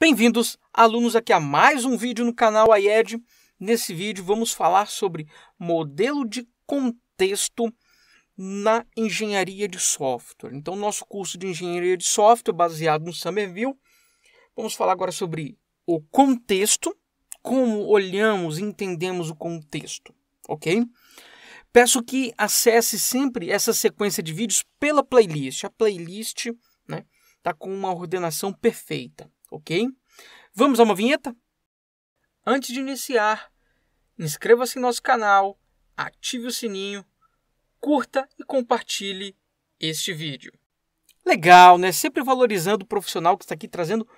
Bem-vindos, alunos, aqui a mais um vídeo no canal IED. Nesse vídeo vamos falar sobre modelo de contexto na engenharia de software. Então, nosso curso de engenharia de software baseado no Summerville. Vamos falar agora sobre o contexto, como olhamos e entendemos o contexto, ok? Peço que acesse sempre essa sequência de vídeos pela playlist. A playlist está né, tá com uma ordenação perfeita ok? Vamos a uma vinheta? Antes de iniciar, inscreva-se em nosso canal, ative o sininho, curta e compartilhe este vídeo. Legal, né? Sempre valorizando o profissional que está aqui trazendo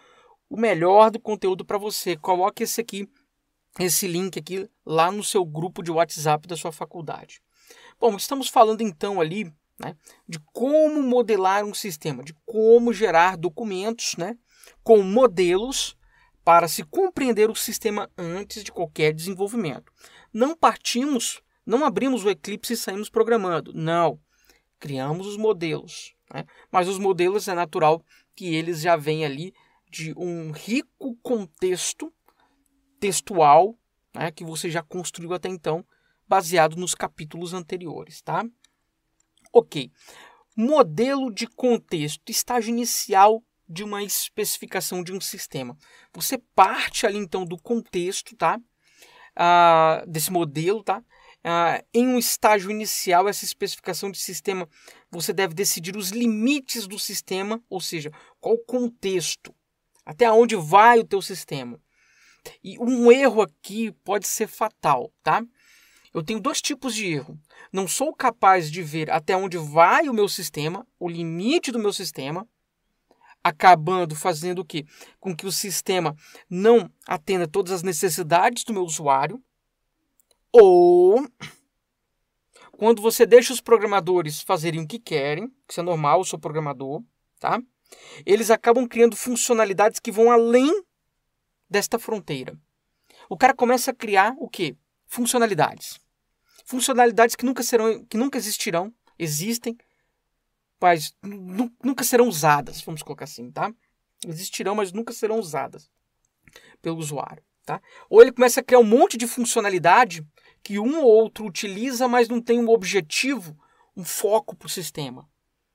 o melhor do conteúdo para você. Coloque esse aqui, esse link aqui lá no seu grupo de WhatsApp da sua faculdade. Bom, estamos falando então ali né, de como modelar um sistema, de como gerar documentos, né? com modelos para se compreender o sistema antes de qualquer desenvolvimento. Não partimos, não abrimos o Eclipse e saímos programando. Não. Criamos os modelos. Né? Mas os modelos é natural que eles já vêm ali de um rico contexto textual né, que você já construiu até então, baseado nos capítulos anteriores. Tá? Ok. Modelo de contexto, estágio inicial de uma especificação de um sistema. Você parte ali então do contexto, tá? Ah, desse modelo, tá? Ah, em um estágio inicial, essa especificação de sistema, você deve decidir os limites do sistema, ou seja, qual contexto, até onde vai o teu sistema. E um erro aqui pode ser fatal, tá? Eu tenho dois tipos de erro. Não sou capaz de ver até onde vai o meu sistema, o limite do meu sistema, acabando fazendo o quê? Com que o sistema não atenda todas as necessidades do meu usuário, ou quando você deixa os programadores fazerem o que querem, isso é normal, eu sou programador, tá? Eles acabam criando funcionalidades que vão além desta fronteira. O cara começa a criar o quê? Funcionalidades. Funcionalidades que nunca serão, que nunca existirão, existem, principais nunca serão usadas, vamos colocar assim, tá? Existirão, mas nunca serão usadas pelo usuário, tá? Ou ele começa a criar um monte de funcionalidade que um ou outro utiliza, mas não tem um objetivo, um foco para o sistema.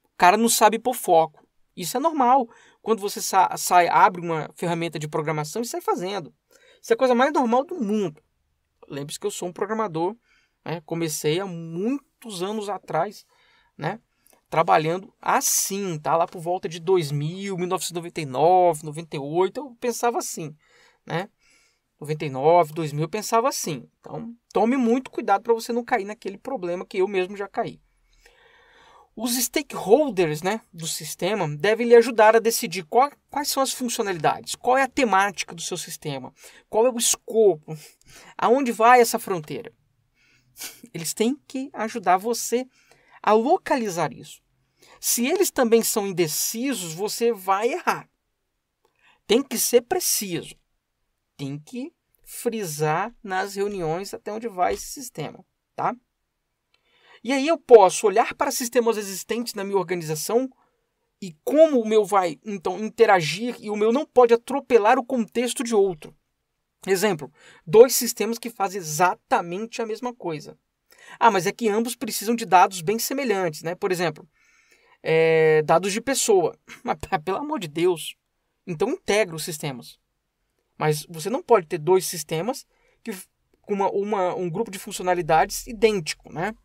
O cara não sabe pôr foco. Isso é normal. Quando você sa sai, abre uma ferramenta de programação e sai fazendo. Isso é a coisa mais normal do mundo. Lembre-se que eu sou um programador, né? comecei há muitos anos atrás, né? trabalhando assim, tá? Lá por volta de 2000, 1999, 98, eu pensava assim, né? 99, 2000, eu pensava assim. Então, tome muito cuidado para você não cair naquele problema que eu mesmo já caí. Os stakeholders né, do sistema devem lhe ajudar a decidir qual, quais são as funcionalidades, qual é a temática do seu sistema, qual é o escopo, aonde vai essa fronteira. Eles têm que ajudar você a a localizar isso. Se eles também são indecisos, você vai errar. Tem que ser preciso. Tem que frisar nas reuniões até onde vai esse sistema, tá? E aí eu posso olhar para sistemas existentes na minha organização e como o meu vai então interagir e o meu não pode atropelar o contexto de outro. Exemplo, dois sistemas que fazem exatamente a mesma coisa. Ah, mas é que ambos precisam de dados bem semelhantes, né? Por exemplo, é, dados de pessoa. Mas, pelo amor de Deus, então integra os sistemas. Mas você não pode ter dois sistemas que, com uma, uma, um grupo de funcionalidades idêntico, né?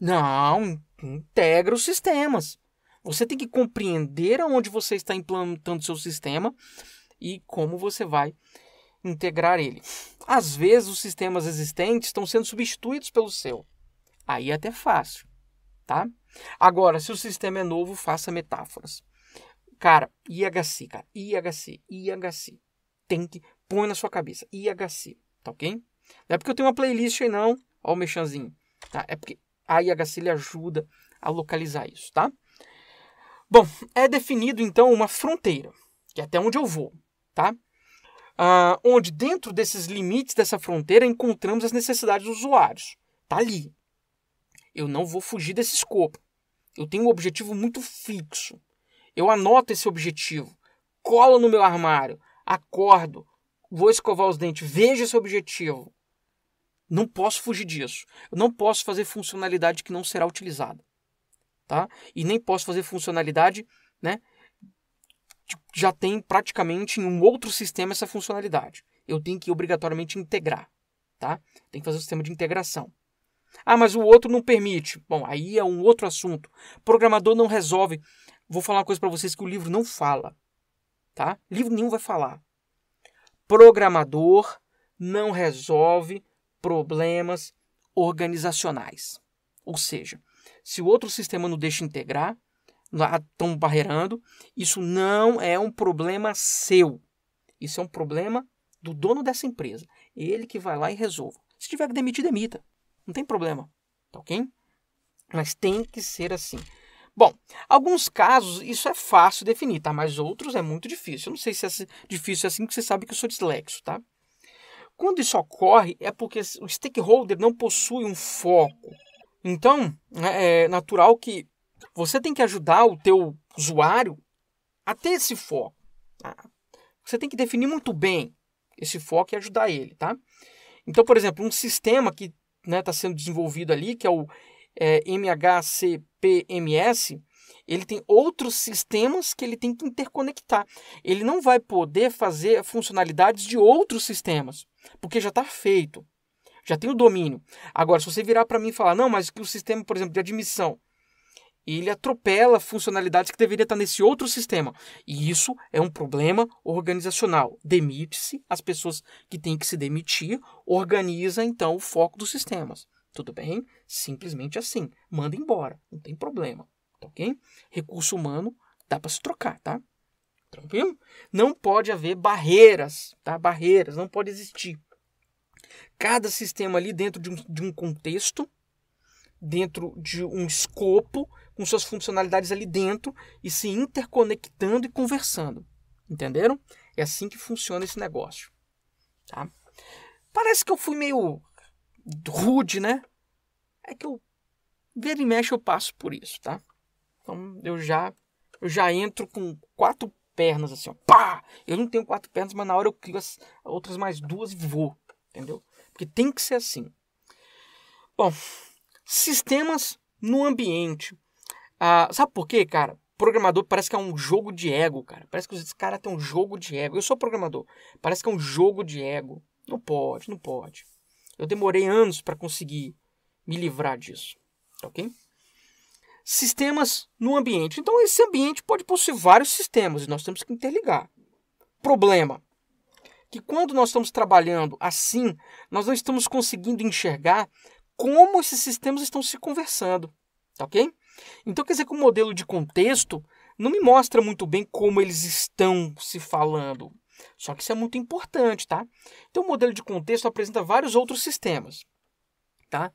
Não, integra os sistemas. Você tem que compreender aonde você está implantando seu sistema e como você vai integrar ele. Às vezes, os sistemas existentes estão sendo substituídos pelo seu. Aí é até fácil, tá? Agora, se o sistema é novo, faça metáforas. Cara, IHC, cara, IHC, IHC. Tem que, põe na sua cabeça, IHC, tá ok? Não é porque eu tenho uma playlist aí não, ó o mexanzinho, tá? É porque a IHC lhe ajuda a localizar isso, tá? Bom, é definido então uma fronteira, que é até onde eu vou, tá? ah, onde dentro desses limites dessa fronteira encontramos as necessidades dos usuários. Tá ali. Eu não vou fugir desse escopo. Eu tenho um objetivo muito fixo. Eu anoto esse objetivo, colo no meu armário, acordo, vou escovar os dentes, vejo esse objetivo. Não posso fugir disso. Eu não posso fazer funcionalidade que não será utilizada. Tá? E nem posso fazer funcionalidade né, já tem praticamente em um outro sistema essa funcionalidade. Eu tenho que obrigatoriamente integrar, tá? Tem que fazer o um sistema de integração. Ah, mas o outro não permite. Bom, aí é um outro assunto. Programador não resolve. Vou falar uma coisa para vocês que o livro não fala, tá? Livro nenhum vai falar. Programador não resolve problemas organizacionais. Ou seja, se o outro sistema não deixa integrar, lá estão barreirando. Isso não é um problema seu. Isso é um problema do dono dessa empresa. Ele que vai lá e resolve. Se tiver que demitir, demita. Não tem problema. Tá ok? Mas tem que ser assim. Bom, alguns casos isso é fácil definir, tá? Mas outros é muito difícil. Eu não sei se é assim, difícil assim que você sabe que eu sou dislexo, tá? Quando isso ocorre é porque o stakeholder não possui um foco. Então, é, é natural que você tem que ajudar o teu usuário a ter esse foco. Tá? Você tem que definir muito bem esse foco e ajudar ele, tá? Então, por exemplo, um sistema que está né, tá sendo desenvolvido ali, que é o é, MHCPMS, ele tem outros sistemas que ele tem que interconectar. Ele não vai poder fazer funcionalidades de outros sistemas, porque já está feito, já tem o domínio. Agora, se você virar para mim e falar, não, mas que o sistema, por exemplo, de admissão, e ele atropela funcionalidades que deveria estar nesse outro sistema. E isso é um problema organizacional. Demite-se as pessoas que têm que se demitir, organiza então o foco dos sistemas. Tudo bem? Simplesmente assim. Manda embora, não tem problema. Tá ok? Recurso humano dá para se trocar, tá? Tranquilo? Não pode haver barreiras, tá? Barreiras, não pode existir. Cada sistema ali dentro de um, de um contexto, dentro de um escopo com suas funcionalidades ali dentro e se interconectando e conversando. Entenderam? É assim que funciona esse negócio. Tá? Parece que eu fui meio rude, né? É que eu vira e mexe eu passo por isso, tá? Então eu já eu já entro com quatro pernas assim, ó, pá! Eu não tenho quatro pernas, mas na hora eu crio as outras mais duas e vou, entendeu? Porque tem que ser assim. Bom, sistemas no ambiente ah, sabe por quê, cara? Programador parece que é um jogo de ego, cara. Parece que os caras têm um jogo de ego. Eu sou programador. Parece que é um jogo de ego. Não pode, não pode. Eu demorei anos para conseguir me livrar disso, tá ok? Sistemas no ambiente. Então, esse ambiente pode possuir vários sistemas e nós temos que interligar. Problema: que quando nós estamos trabalhando assim, nós não estamos conseguindo enxergar como esses sistemas estão se conversando, tá ok? Então, quer dizer que o modelo de contexto não me mostra muito bem como eles estão se falando. Só que isso é muito importante, tá? Então, o modelo de contexto apresenta vários outros sistemas, tá?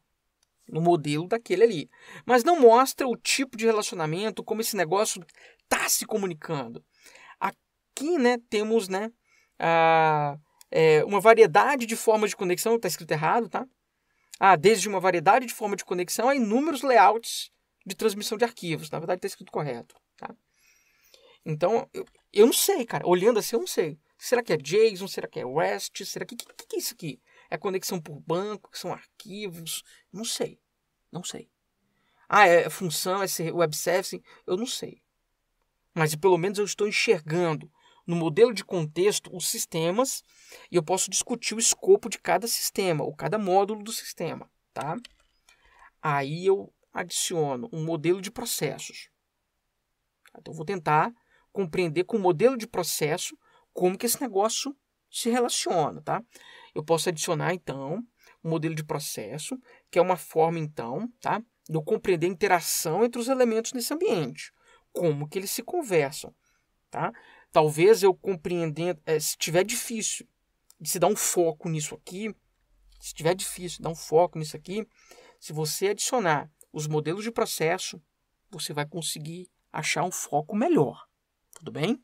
No modelo daquele ali. Mas não mostra o tipo de relacionamento, como esse negócio está se comunicando. Aqui, né, temos, né, a, é, uma variedade de formas de conexão, está escrito errado, tá? Ah, desde uma variedade de formas de conexão a inúmeros layouts de transmissão de arquivos. Na verdade, está escrito correto. Tá? Então, eu, eu não sei, cara. Olhando assim, eu não sei. Será que é JSON? Será que é REST? Será que. O que, que, é isso aqui? É conexão por banco? São arquivos? Não sei. Não sei. Ah, é função, é web service? Eu não sei. Mas pelo menos eu estou enxergando no modelo de contexto os sistemas e eu posso discutir o escopo de cada sistema ou cada módulo do sistema, tá? Aí eu adiciono um modelo de processos. Tá, então, vou tentar compreender com o modelo de processo como que esse negócio se relaciona, tá? Eu posso adicionar, então, um modelo de processo, que é uma forma, então, tá? De eu compreender a interação entre os elementos nesse ambiente, como que eles se conversam, tá? Talvez eu compreendendo, é, se tiver difícil de se dar um foco nisso aqui, se tiver difícil dar um foco nisso aqui, se você adicionar os modelos de processo, você vai conseguir achar um foco melhor. Tudo bem?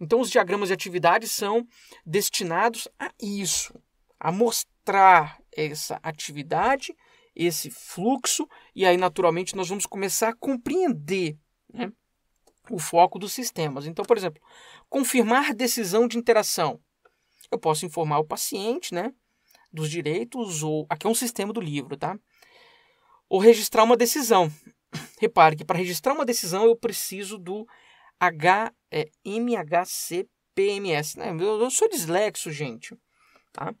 Então, os diagramas de atividade são destinados a isso, a mostrar essa atividade, esse fluxo, e aí, naturalmente, nós vamos começar a compreender né, o foco dos sistemas. Então, por exemplo, confirmar decisão de interação. Eu posso informar o paciente né, dos direitos, ou. Aqui é um sistema do livro, tá? ou registrar uma decisão. Repare que para registrar uma decisão eu preciso do H, é, MHCPMS. Né? Eu, eu sou dislexo, gente. Tá?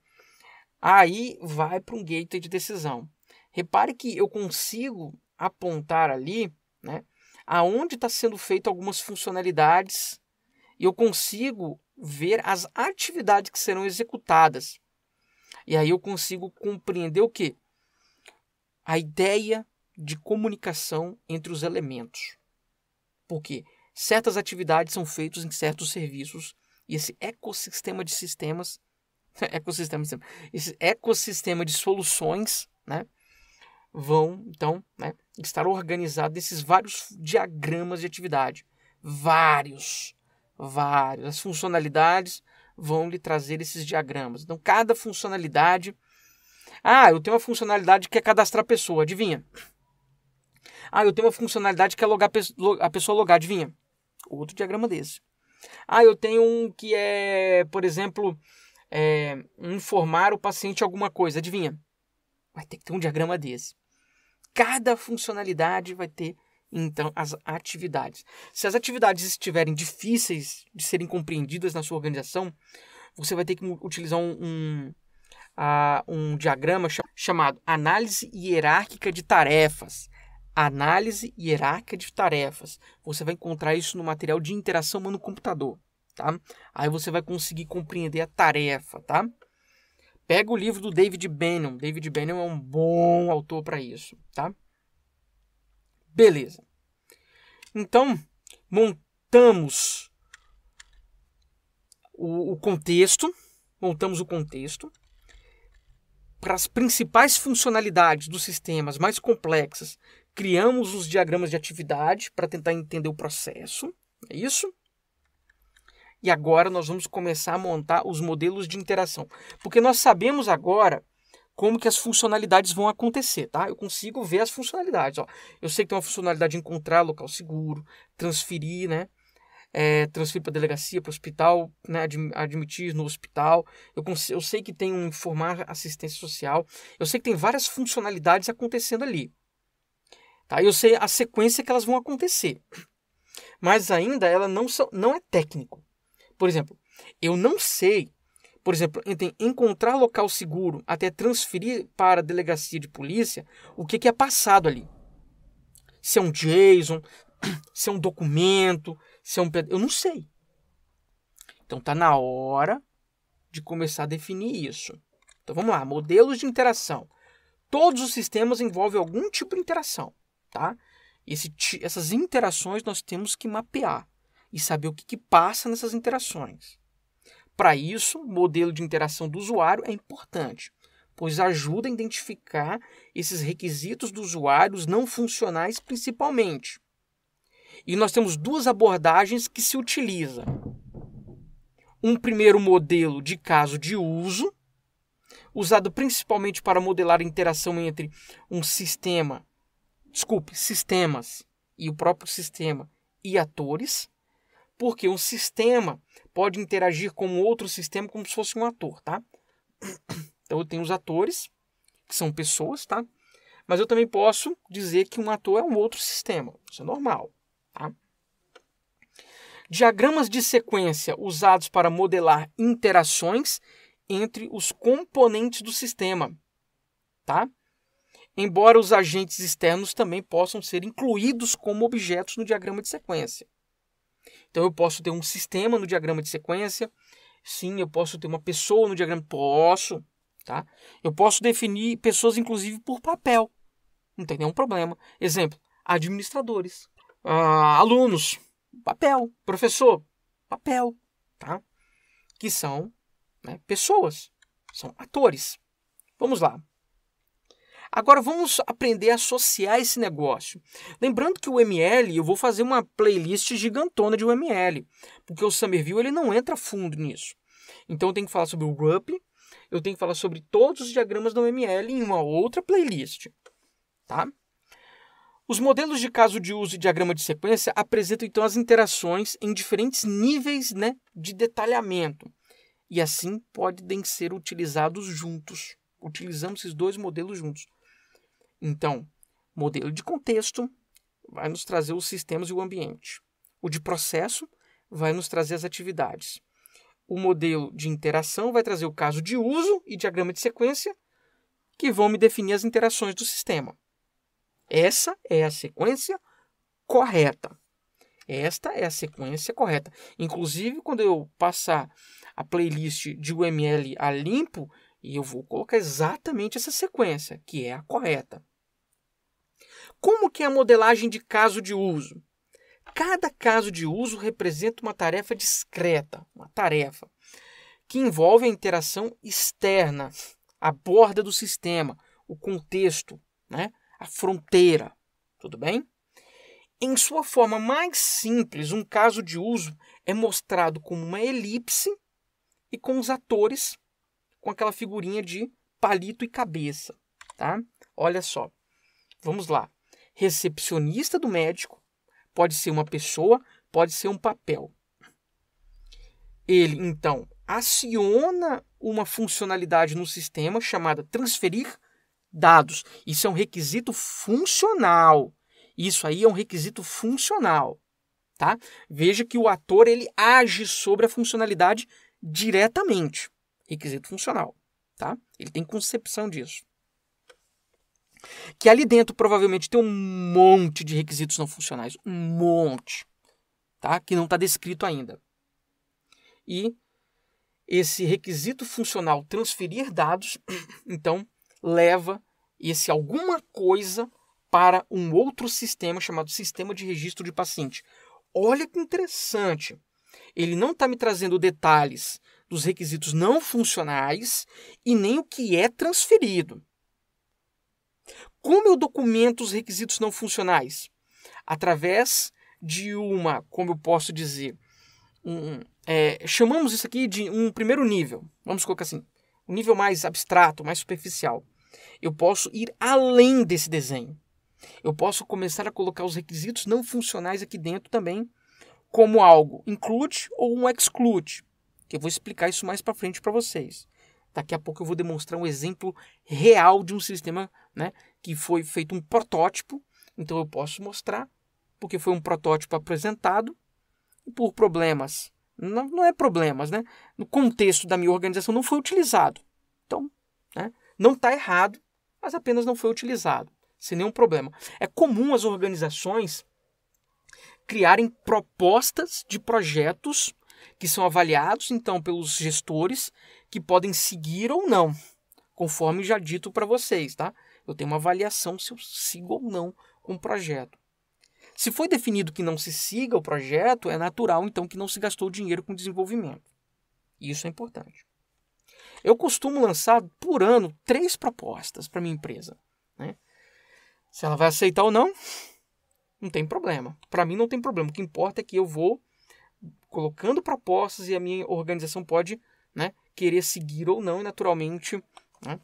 Aí vai para um gateway de decisão. Repare que eu consigo apontar ali né, aonde está sendo feito algumas funcionalidades e eu consigo ver as atividades que serão executadas. E aí eu consigo compreender o que? a ideia de comunicação entre os elementos. Porque certas atividades são feitas em certos serviços e esse ecossistema de sistemas, ecossistema, esse ecossistema de soluções, né, vão então né, estar organizados nesses vários diagramas de atividade, vários, vários. As funcionalidades vão lhe trazer esses diagramas. Então cada funcionalidade ah, eu tenho uma funcionalidade que é cadastrar a pessoa, adivinha? Ah, eu tenho uma funcionalidade que é logar a pessoa logar, adivinha? Outro diagrama desse. Ah, eu tenho um que é, por exemplo, é, informar o paciente alguma coisa, adivinha? Vai ter que ter um diagrama desse. Cada funcionalidade vai ter, então, as atividades. Se as atividades estiverem difíceis de serem compreendidas na sua organização, você vai ter que utilizar um, um a, um diagrama chamado Análise Hierárquica de Tarefas. Análise hierárquica de tarefas. Você vai encontrar isso no material de interação humano computador, tá? Aí você vai conseguir compreender a tarefa, tá? Pega o livro do David Bannon. David Bannon é um bom autor para isso, tá? Beleza. Então, montamos o, o contexto, montamos o contexto, para as principais funcionalidades dos sistemas mais complexas, criamos os diagramas de atividade para tentar entender o processo, é isso? E agora nós vamos começar a montar os modelos de interação, porque nós sabemos agora como que as funcionalidades vão acontecer, tá? Eu consigo ver as funcionalidades, ó. Eu sei que tem uma funcionalidade de encontrar local seguro, transferir, né? é, transferir para delegacia, para o hospital, né, admitir no hospital. Eu, eu sei que tem um informar assistência social. Eu sei que tem várias funcionalidades acontecendo ali. Tá? Eu sei a sequência que elas vão acontecer. Mas ainda ela não, são, não é técnico. Por exemplo, eu não sei, por exemplo, entre encontrar local seguro até transferir para a delegacia de polícia o que, que é passado ali. Se é um JSON, se é um documento, se é um pedaço. Eu não sei. Então tá na hora de começar a definir isso. Então vamos lá, modelos de interação. Todos os sistemas envolvem algum tipo de interação, tá? Esse, essas interações nós temos que mapear e saber o que, que passa nessas interações. Para isso, o modelo de interação do usuário é importante, pois ajuda a identificar esses requisitos do usuário, os não funcionais principalmente. E nós temos duas abordagens que se utilizam. Um primeiro modelo de caso de uso, usado principalmente para modelar a interação entre um sistema, desculpe, sistemas e o próprio sistema e atores, porque um sistema pode interagir com outro sistema como se fosse um ator, tá? Então eu tenho os atores, que são pessoas, tá? Mas eu também posso dizer que um ator é um outro sistema, isso é normal. Tá? Diagramas de sequência usados para modelar interações entre os componentes do sistema. Tá? Embora os agentes externos também possam ser incluídos como objetos no diagrama de sequência. Então eu posso ter um sistema no diagrama de sequência. Sim, eu posso ter uma pessoa no diagrama. Posso, tá? Eu posso definir pessoas, inclusive, por papel. Não tem nenhum problema. Exemplo, administradores ah, alunos, papel, professor, papel, tá? Que são né, pessoas, são atores. Vamos lá. Agora vamos aprender a associar esse negócio. Lembrando que o ML, eu vou fazer uma playlist gigantona de UML, porque o SummerView ele não entra fundo nisso. Então eu tenho que falar sobre o RUP, eu tenho que falar sobre todos os diagramas da UML em uma outra playlist, tá? Os modelos de caso de uso e diagrama de sequência apresentam então as interações em diferentes níveis né, de detalhamento e assim podem ser utilizados juntos. Utilizamos esses dois modelos juntos. Então, modelo de contexto vai nos trazer os sistemas e o ambiente. O de processo vai nos trazer as atividades. O modelo de interação vai trazer o caso de uso e diagrama de sequência, que vão me definir as interações do sistema. Essa é a sequência correta. Esta é a sequência correta. Inclusive, quando eu passar a playlist de UML a limpo, eu vou colocar exatamente essa sequência, que é a correta. Como que é a modelagem de caso de uso? Cada caso de uso representa uma tarefa discreta, uma tarefa que envolve a interação externa, a borda do sistema, o contexto, né? a fronteira. Tudo bem? Em sua forma mais simples, um caso de uso é mostrado como uma elipse e com os atores com aquela figurinha de palito e cabeça, tá? Olha só. Vamos lá. Recepcionista do médico pode ser uma pessoa, pode ser um papel. Ele então aciona uma funcionalidade no sistema chamada transferir dados. Isso é um requisito funcional. Isso aí é um requisito funcional, tá? Veja que o ator ele age sobre a funcionalidade diretamente. Requisito funcional, tá? Ele tem concepção disso. Que ali dentro provavelmente tem um monte de requisitos não funcionais, um monte, tá? Que não está descrito ainda. E esse requisito funcional transferir dados, então leva esse alguma coisa para um outro sistema chamado sistema de registro de paciente. Olha que interessante. Ele não está me trazendo detalhes dos requisitos não funcionais e nem o que é transferido. Como eu documento os requisitos não funcionais? Através de uma, como eu posso dizer, um, é, chamamos isso aqui de um primeiro nível, vamos colocar assim, um nível mais abstrato, mais superficial. Eu posso ir além desse desenho. Eu posso começar a colocar os requisitos não funcionais aqui dentro também, como algo include ou um exclude, que eu vou explicar isso mais para frente para vocês. Daqui a pouco eu vou demonstrar um exemplo real de um sistema né, que foi feito um protótipo, então eu posso mostrar, porque foi um protótipo apresentado por problemas. Não, não é problemas, né? No contexto da minha organização não foi utilizado. Então, né? Não está errado, mas apenas não foi utilizado, sem nenhum problema. É comum as organizações criarem propostas de projetos que são avaliados então pelos gestores que podem seguir ou não, conforme já dito para vocês, tá? Eu tenho uma avaliação se eu sigo ou não um projeto. Se foi definido que não se siga o projeto, é natural então que não se gastou dinheiro com desenvolvimento. Isso é importante. Eu costumo lançar por ano três propostas para minha empresa. Né? Se ela vai aceitar ou não, não tem problema. Para mim não tem problema. O que importa é que eu vou colocando propostas e a minha organização pode né, querer seguir ou não, e naturalmente né,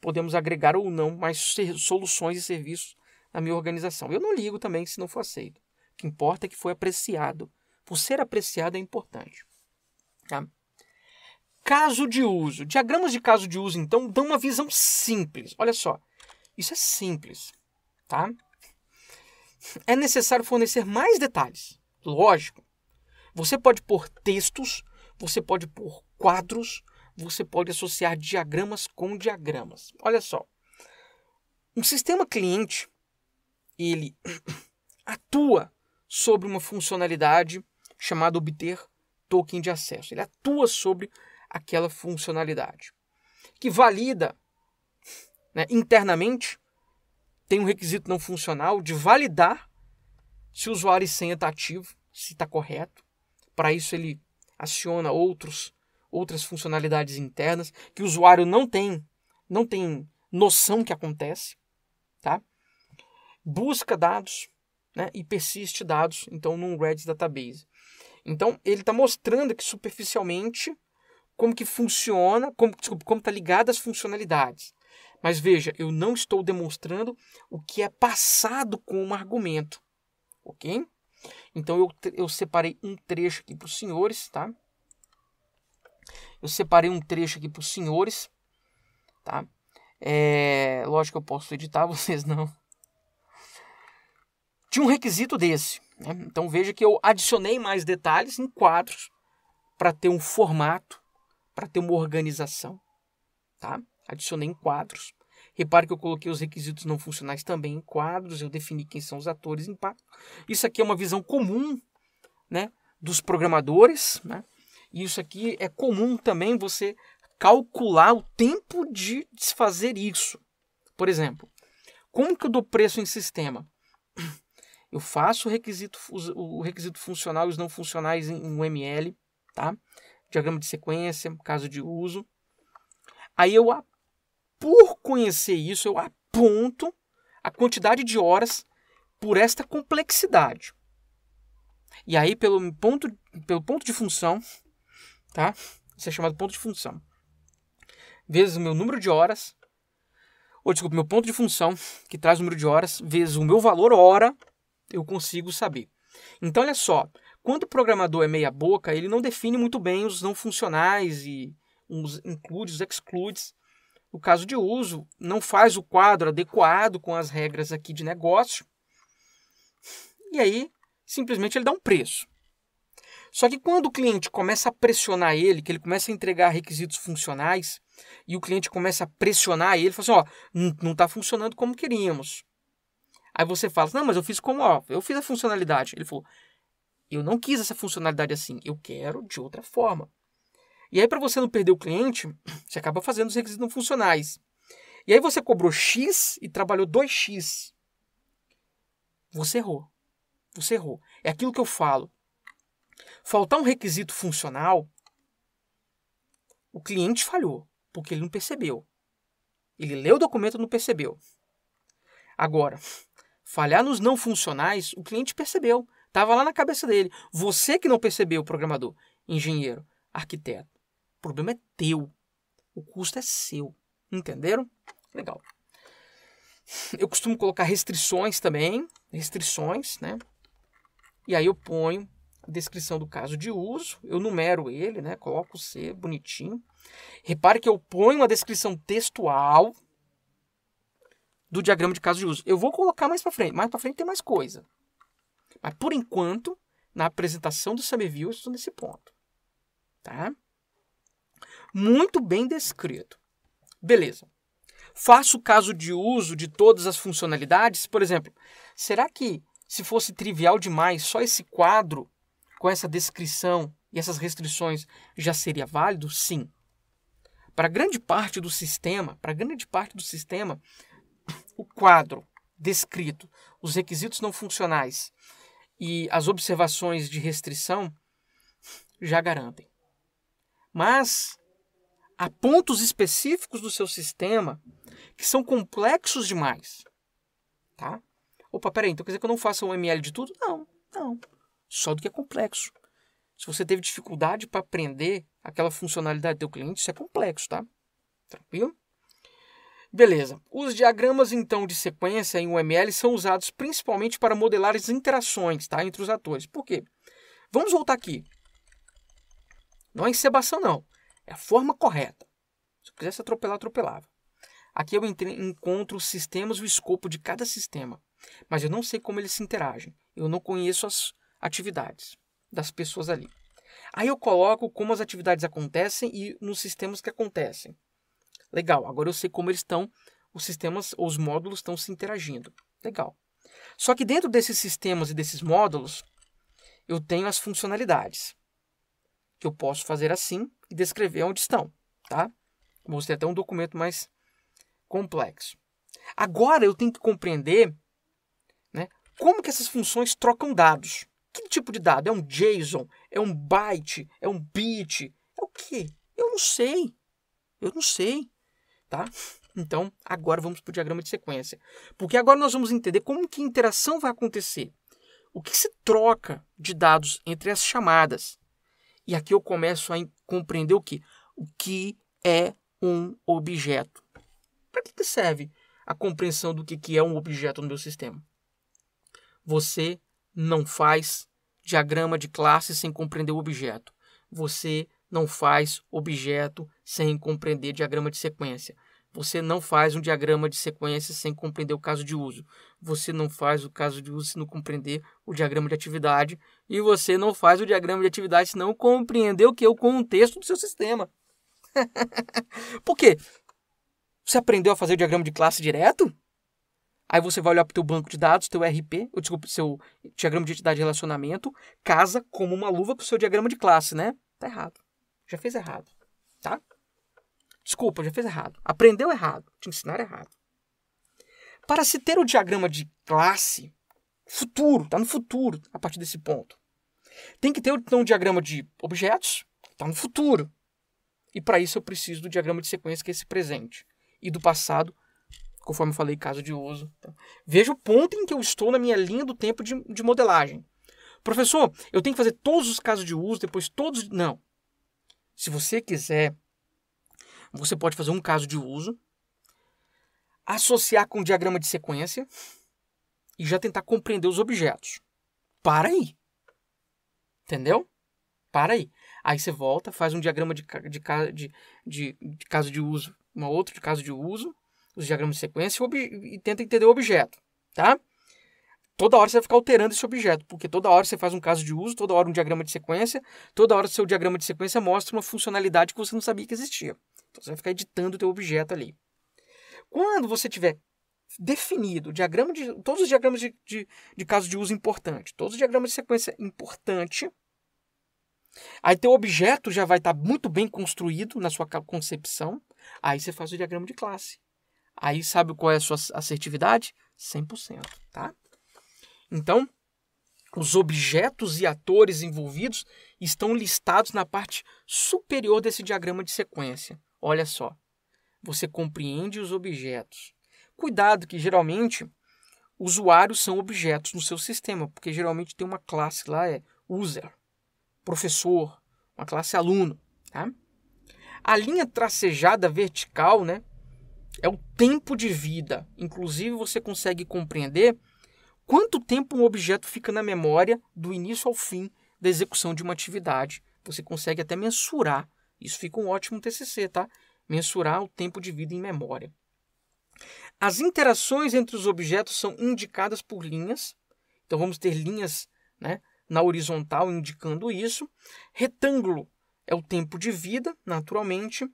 podemos agregar ou não mais soluções e serviços na minha organização. Eu não ligo também se não for aceito. O que importa é que foi apreciado. Por ser apreciado é importante. Tá? Caso de uso. Diagramas de caso de uso, então, dão uma visão simples. Olha só. Isso é simples, tá? É necessário fornecer mais detalhes. Lógico. Você pode pôr textos, você pode pôr quadros, você pode associar diagramas com diagramas. Olha só. Um sistema cliente, ele atua sobre uma funcionalidade chamada obter token de acesso. Ele atua sobre aquela funcionalidade, que valida né, internamente, tem um requisito não funcional de validar se o usuário e senha está ativo, se está correto. Para isso ele aciona outros, outras funcionalidades internas que o usuário não tem, não tem noção que acontece, tá? Busca dados, né, e persiste dados, então num Redis database. Então ele está mostrando que superficialmente como que funciona, como, desculpa, como está ligada as funcionalidades. Mas veja, eu não estou demonstrando o que é passado como argumento, ok? Então eu, eu separei um trecho aqui para os senhores, tá? Eu separei um trecho aqui para os senhores, tá? É, lógico que eu posso editar, vocês não. Tinha um requisito desse. Né? Então veja que eu adicionei mais detalhes em quadros para ter um formato para ter uma organização, tá? Adicionei em quadros. Repare que eu coloquei os requisitos não funcionais também em quadros, eu defini quem são os atores em impacto. Isso aqui é uma visão comum, né, dos programadores, né? E isso aqui é comum também você calcular o tempo de desfazer isso. Por exemplo, como que eu dou preço em sistema? Eu faço o requisito, o requisito funcional e os não funcionais em, um UML, tá? diagrama de sequência, caso de uso. Aí eu, por conhecer isso, eu aponto a quantidade de horas por esta complexidade. E aí, pelo ponto, pelo ponto de função, tá? Isso é chamado ponto de função. Vezes o meu número de horas, ou desculpa, meu ponto de função, que traz o número de horas, vezes o meu valor hora, eu consigo saber. Então, olha só, quando o programador é meia boca, ele não define muito bem os não funcionais e os includes, os excludes. O caso de uso não faz o quadro adequado com as regras aqui de negócio. E aí, simplesmente ele dá um preço. Só que quando o cliente começa a pressionar ele, que ele começa a entregar requisitos funcionais, e o cliente começa a pressionar ele, ele fala assim, ó, não está funcionando como queríamos. Aí você fala, assim, não, mas eu fiz como, ó, eu fiz a funcionalidade. Ele falou, eu não quis essa funcionalidade assim, eu quero de outra forma. E aí, para você não perder o cliente, você acaba fazendo os requisitos não funcionais. E aí você cobrou X e trabalhou 2X. Você errou. Você errou. É aquilo que eu falo. Faltar um requisito funcional, o cliente falhou, porque ele não percebeu. Ele leu o documento e não percebeu. Agora, falhar nos não funcionais, o cliente percebeu. Tava lá na cabeça dele. Você que não percebeu, programador, engenheiro, arquiteto. O problema é teu. O custo é seu. Entenderam? Legal. Eu costumo colocar restrições também, restrições, né? E aí eu ponho a descrição do caso de uso, eu numero ele, né? Coloco o C bonitinho. Repare que eu ponho uma descrição textual do diagrama de caso de uso. Eu vou colocar mais para frente, mais para frente tem mais coisa, mas por enquanto, na apresentação do Summerview, eu estou nesse ponto. Tá? Muito bem descrito. Beleza. Faço caso de uso de todas as funcionalidades? Por exemplo, será que se fosse trivial demais, só esse quadro com essa descrição e essas restrições já seria válido? Sim. Para grande parte do sistema, para grande parte do sistema, o quadro descrito, os requisitos não funcionais e as observações de restrição já garantem. Mas há pontos específicos do seu sistema que são complexos demais. Tá? Opa, peraí, então quer dizer que eu não faço um ML de tudo? Não, não. Só do que é complexo. Se você teve dificuldade para aprender aquela funcionalidade do teu cliente, isso é complexo, tá? Tranquilo? Beleza. Os diagramas então de sequência em UML são usados principalmente para modelar as interações, tá, entre os atores. Por quê? Vamos voltar aqui. Não é encebação não, é a forma correta. Se eu quisesse atropelar, atropelava. Aqui eu encontro os sistemas e o escopo de cada sistema, mas eu não sei como eles se interagem. Eu não conheço as atividades das pessoas ali. Aí eu coloco como as atividades acontecem e nos sistemas que acontecem. Legal, agora eu sei como eles estão, os sistemas, os módulos estão se interagindo. Legal. Só que dentro desses sistemas e desses módulos, eu tenho as funcionalidades. Que eu posso fazer assim e descrever onde estão, tá? Mostrei até um documento mais complexo. Agora eu tenho que compreender né, como que essas funções trocam dados. Que tipo de dado? É um JSON? É um byte? É um bit? É o quê? Eu não sei. Eu não sei tá? Então, agora vamos para o diagrama de sequência. Porque agora nós vamos entender como que a interação vai acontecer. O que se troca de dados entre as chamadas. E aqui eu começo a compreender o que? O que é um objeto. Para que, serve a compreensão do que, que é um objeto no meu sistema? Você não faz diagrama de classe sem compreender o objeto. Você não faz objeto sem compreender diagrama de sequência. Você não faz um diagrama de sequência sem compreender o caso de uso. Você não faz o caso de uso se não compreender o diagrama de atividade. E você não faz o diagrama de atividade se não compreender o que é o contexto do seu sistema. Por quê? Você aprendeu a fazer o diagrama de classe direto? Aí você vai olhar para o teu banco de dados, teu RP, ou, desculpa, seu diagrama de entidade de relacionamento, casa como uma luva para o seu diagrama de classe, né? Tá errado. Já fez errado, tá? Desculpa, já fez errado. Aprendeu errado. Te ensinaram errado. Para se ter o diagrama de classe, futuro, está no futuro a partir desse ponto. Tem que ter então, um diagrama de objetos, está no futuro. E para isso eu preciso do diagrama de sequência, que é esse presente. E do passado, conforme eu falei, caso de uso. Então, veja o ponto em que eu estou na minha linha do tempo de, de modelagem. Professor, eu tenho que fazer todos os casos de uso, depois todos. Não. Se você quiser você pode fazer um caso de uso, associar com um diagrama de sequência e já tentar compreender os objetos. Para aí. Entendeu? Para aí. Aí você volta, faz um diagrama de, de, de, de, de caso de uso, uma outro de caso de uso, os diagramas de sequência e, e tenta entender o objeto, tá? Toda hora você vai ficar alterando esse objeto, porque toda hora você faz um caso de uso, toda hora um diagrama de sequência, toda hora seu diagrama de sequência mostra uma funcionalidade que você não sabia que existia. Então, você vai ficar editando o teu objeto ali. Quando você tiver definido diagrama de, todos os diagramas de, de, de caso de uso importante, todos os diagramas de sequência importante, aí teu objeto já vai estar tá muito bem construído na sua concepção, aí você faz o diagrama de classe. Aí sabe qual é a sua assertividade? 100%, tá? Então, os objetos e atores envolvidos estão listados na parte superior desse diagrama de sequência. Olha só, você compreende os objetos. Cuidado que geralmente usuários são objetos no seu sistema, porque geralmente tem uma classe lá é user, professor, uma classe aluno, tá? A linha tracejada vertical, né, é o tempo de vida. Inclusive você consegue compreender quanto tempo um objeto fica na memória do início ao fim da execução de uma atividade. Você consegue até mensurar isso fica um ótimo TCC, tá? Mensurar o tempo de vida em memória. As interações entre os objetos são indicadas por linhas. Então vamos ter linhas né, na horizontal indicando isso. Retângulo é o tempo de vida, naturalmente.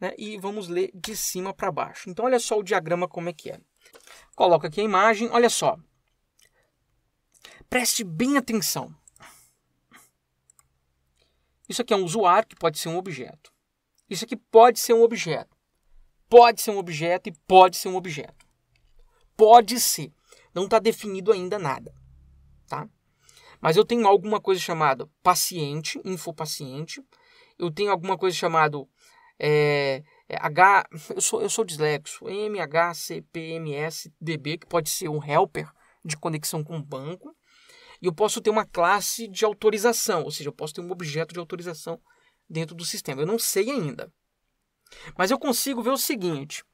Né, e vamos ler de cima para baixo. Então olha só o diagrama como é que é. Coloca aqui a imagem, olha só. Preste bem atenção. Isso aqui é um usuário, que pode ser um objeto. Isso aqui pode ser um objeto. Pode ser um objeto e pode ser um objeto. Pode ser. Não está definido ainda nada. Tá? Mas eu tenho alguma coisa chamada paciente, infopaciente. Eu tenho alguma coisa chamada é, é, H. Eu sou, eu sou dislexo. MHCPMSDB, que pode ser um helper de conexão com o banco e eu posso ter uma classe de autorização, ou seja, eu posso ter um objeto de autorização dentro do sistema. Eu não sei ainda. Mas eu consigo ver o seguinte,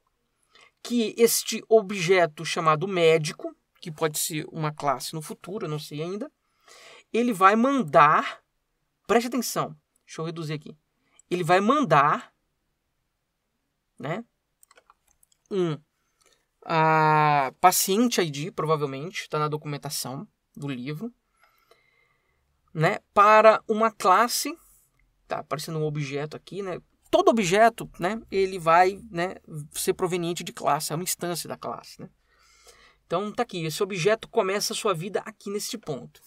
que este objeto chamado médico, que pode ser uma classe no futuro, eu não sei ainda, ele vai mandar, preste atenção, deixa eu reduzir aqui. Ele vai mandar, né, um a ah, paciente ID, provavelmente, está na documentação do livro, né, para uma classe, tá aparecendo um objeto aqui, né, todo objeto, né, ele vai, né, ser proveniente de classe, é uma instância da classe, né. Então tá aqui, esse objeto começa a sua vida aqui neste ponto.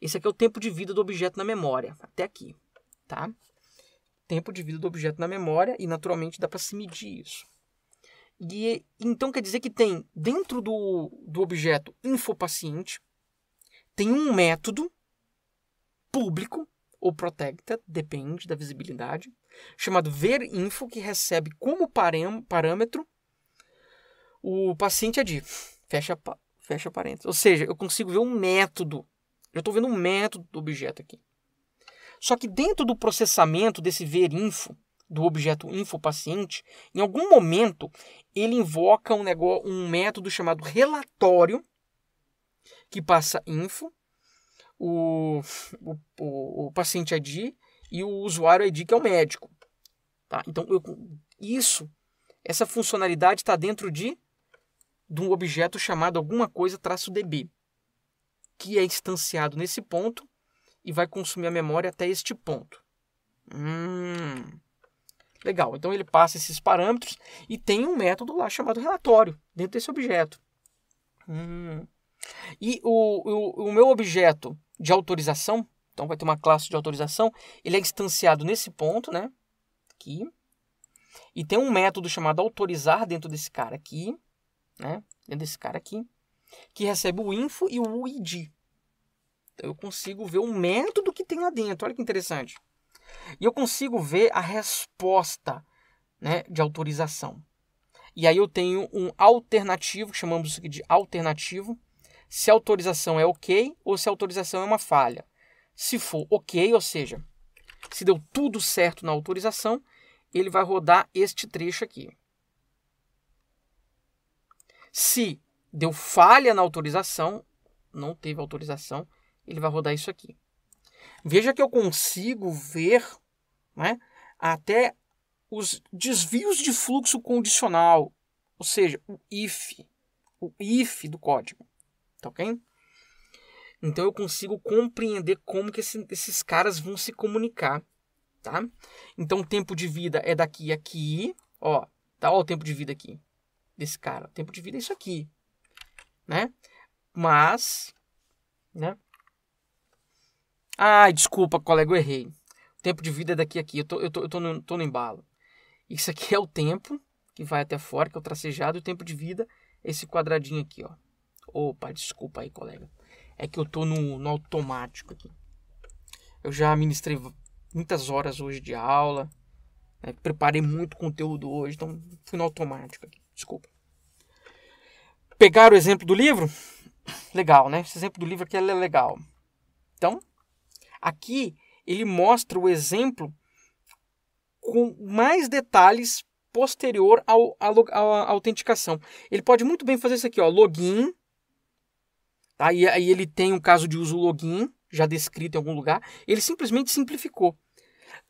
Esse aqui é o tempo de vida do objeto na memória, até aqui, tá? Tempo de vida do objeto na memória e naturalmente dá para se medir isso. E então quer dizer que tem dentro do, do objeto infopaciente, tem um método público ou protected, depende da visibilidade, chamado verinfo, que recebe como parâmetro o paciente AD. É fecha, fecha parênteses. Ou seja, eu consigo ver um método. Eu estou vendo um método do objeto aqui. Só que dentro do processamento desse verinfo, do objeto infopaciente, em algum momento ele invoca um, negócio, um método chamado relatório, que passa info, o, o, o, paciente ID é e o usuário ID, é que é o médico. Tá? Então, eu, isso, essa funcionalidade está dentro de, de um objeto chamado alguma coisa traço DB, que é instanciado nesse ponto e vai consumir a memória até este ponto. Hum. Legal, então ele passa esses parâmetros e tem um método lá chamado relatório dentro desse objeto. Hum. E o, o, o meu objeto de autorização, então vai ter uma classe de autorização, ele é instanciado nesse ponto, né? Aqui. E tem um método chamado autorizar dentro desse cara aqui, né? Dentro desse cara aqui, que recebe o info e o id Então eu consigo ver o método que tem lá dentro. Olha que interessante. E eu consigo ver a resposta né, de autorização. E aí eu tenho um alternativo, isso chamamos de alternativo, se a autorização é ok ou se a autorização é uma falha. Se for ok, ou seja, se deu tudo certo na autorização, ele vai rodar este trecho aqui. Se deu falha na autorização, não teve autorização, ele vai rodar isso aqui. Veja que eu consigo ver né, até os desvios de fluxo condicional, ou seja, o if, o if do código, tá ok? Então eu consigo compreender como que esse, esses caras vão se comunicar, tá? Então o tempo de vida é daqui a aqui, ó, tá? Ó, o tempo de vida aqui desse cara, o tempo de vida é isso aqui, né? Mas, né? Ai, desculpa, colega, eu errei. O tempo de vida é daqui a aqui, eu tô, eu tô, eu tô, no, tô no embalo. Isso aqui é o tempo que vai até fora, que é o tracejado, e o tempo de vida é esse quadradinho aqui, ó. Opa, desculpa aí, colega. É que eu tô no, no automático aqui. Eu já ministrei muitas horas hoje de aula, né? preparei muito conteúdo hoje, então fui no automático aqui, desculpa. Pegaram o exemplo do livro? Legal, né? Esse exemplo do livro aqui é legal. Então, Aqui ele mostra o exemplo com mais detalhes posterior à, à autenticação. Ele pode muito bem fazer isso aqui, ó, login. Tá? E aí ele tem um caso de uso login, já descrito em algum lugar. Ele simplesmente simplificou.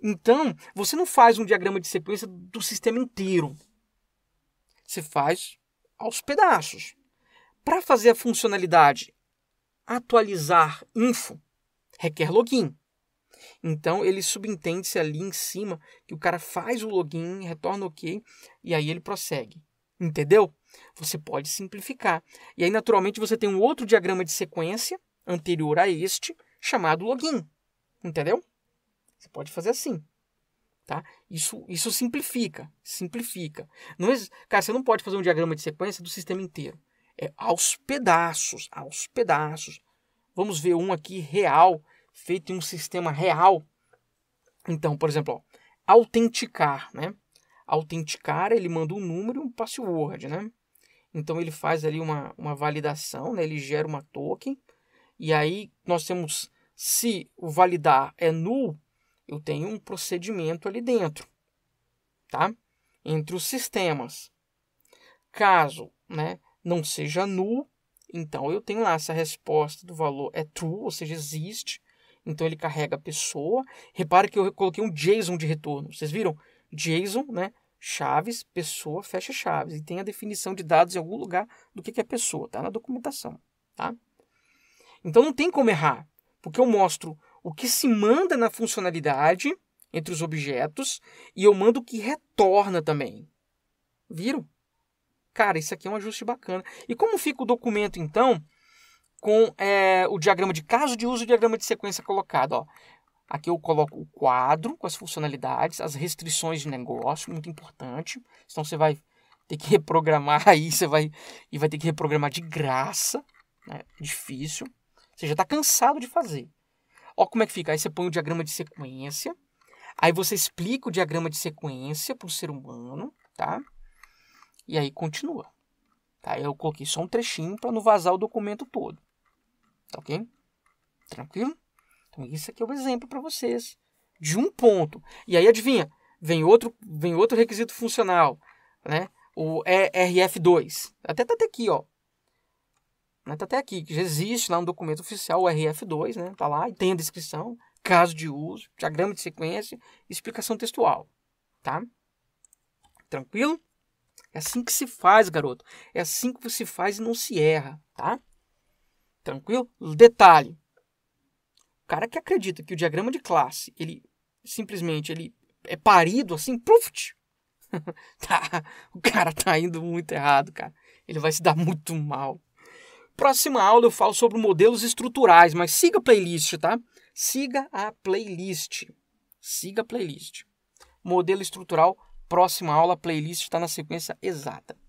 Então, você não faz um diagrama de sequência do sistema inteiro. Você faz aos pedaços. Para fazer a funcionalidade atualizar info, requer login. Então ele subentende-se ali em cima que o cara faz o login, retorna OK e aí ele prossegue. Entendeu? Você pode simplificar. E aí, naturalmente, você tem um outro diagrama de sequência anterior a este, chamado login. Entendeu? Você pode fazer assim. Tá? Isso, isso simplifica. Simplifica. Não, cara, você não pode fazer um diagrama de sequência do sistema inteiro. É aos pedaços, aos pedaços. Vamos ver um aqui real, feito em um sistema real. Então, por exemplo, ó, autenticar, né? Autenticar, ele manda um número e um password, né? Então ele faz ali uma, uma validação, né? ele gera uma token. E aí nós temos, se o validar é null, eu tenho um procedimento ali dentro, tá? Entre os sistemas. Caso né, não seja null, então eu tenho lá essa resposta do valor é true, ou seja, existe. Então ele carrega a pessoa. Repare que eu coloquei um JSON de retorno. Vocês viram? JSON, né? Chaves, pessoa, fecha chaves. E tem a definição de dados em algum lugar do que é pessoa, Está Na documentação, tá? Então não tem como errar, porque eu mostro o que se manda na funcionalidade entre os objetos e eu mando o que retorna também. Viram? cara, isso aqui é um ajuste bacana. E como fica o documento, então, com é, o diagrama de caso de uso e o diagrama de sequência colocado? Ó. Aqui eu coloco o quadro com as funcionalidades, as restrições de negócio, muito importante. Então você vai ter que reprogramar aí, você vai e vai ter que reprogramar de graça, né? Difícil. Você já está cansado de fazer. Ó como é que fica. Aí você põe o diagrama de sequência. Aí você explica o diagrama de sequência para o ser humano, tá? E aí continua. Tá? Eu coloquei só um trechinho para não vazar o documento todo. Tá ok? Tranquilo? Então, isso aqui é o um exemplo para vocês de um ponto. E aí, adivinha? Vem outro, vem outro requisito funcional, né? O RF2. Até tá até aqui, ó. Né, tá até aqui, que já existe lá um documento oficial, o RF2, né? Tá lá e tem a descrição, caso de uso, diagrama de sequência, explicação textual, tá? Tranquilo? É assim que se faz, garoto. É assim que se faz e não se erra, tá? Tranquilo? Detalhe. O cara que acredita que o diagrama de classe, ele simplesmente ele é parido assim, puf! tá, o cara tá indo muito errado, cara. Ele vai se dar muito mal. Próxima aula eu falo sobre modelos estruturais, mas siga a playlist, tá? Siga a playlist. Siga a playlist. Modelo estrutural próxima aula, a playlist está na sequência exata.